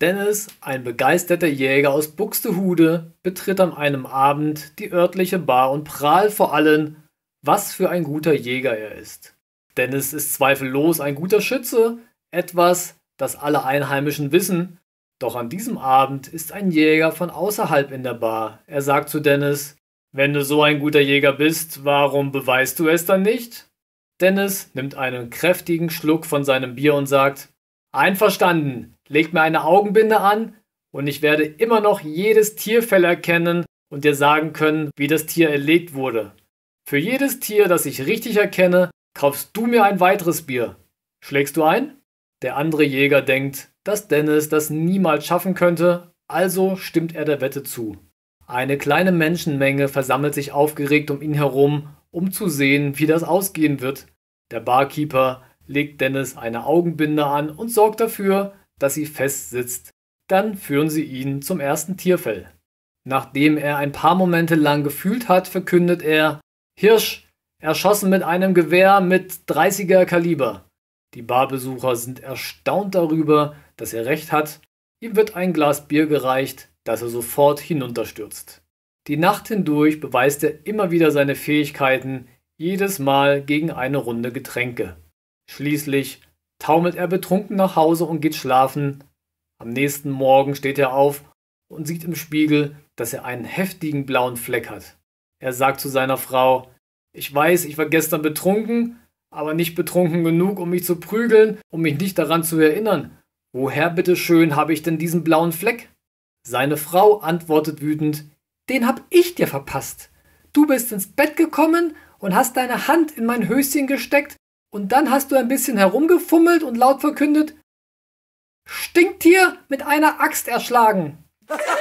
Dennis, ein begeisterter Jäger aus Buxtehude, betritt an einem Abend die örtliche Bar und prahlt vor allem, was für ein guter Jäger er ist. Dennis ist zweifellos ein guter Schütze, etwas, das alle Einheimischen wissen, doch an diesem Abend ist ein Jäger von außerhalb in der Bar. Er sagt zu Dennis, wenn du so ein guter Jäger bist, warum beweist du es dann nicht? Dennis nimmt einen kräftigen Schluck von seinem Bier und sagt, Einverstanden, legt mir eine Augenbinde an und ich werde immer noch jedes Tierfell erkennen und dir sagen können, wie das Tier erlegt wurde. Für jedes Tier, das ich richtig erkenne, kaufst du mir ein weiteres Bier. Schlägst du ein? Der andere Jäger denkt, dass Dennis das niemals schaffen könnte, also stimmt er der Wette zu. Eine kleine Menschenmenge versammelt sich aufgeregt um ihn herum, um zu sehen, wie das ausgehen wird. Der Barkeeper legt Dennis eine Augenbinde an und sorgt dafür, dass sie fest sitzt. Dann führen sie ihn zum ersten Tierfell. Nachdem er ein paar Momente lang gefühlt hat, verkündet er Hirsch, erschossen mit einem Gewehr mit 30er Kaliber. Die Barbesucher sind erstaunt darüber, dass er recht hat. Ihm wird ein Glas Bier gereicht, das er sofort hinunterstürzt. Die Nacht hindurch beweist er immer wieder seine Fähigkeiten, jedes Mal gegen eine Runde Getränke. Schließlich taumelt er betrunken nach Hause und geht schlafen. Am nächsten Morgen steht er auf und sieht im Spiegel, dass er einen heftigen blauen Fleck hat. Er sagt zu seiner Frau, ich weiß, ich war gestern betrunken, aber nicht betrunken genug, um mich zu prügeln, um mich nicht daran zu erinnern. Woher bitteschön habe ich denn diesen blauen Fleck? Seine Frau antwortet wütend, den hab ich dir verpasst. Du bist ins Bett gekommen und hast deine Hand in mein Höschen gesteckt und dann hast du ein bisschen herumgefummelt und laut verkündet, Stinktier mit einer Axt erschlagen.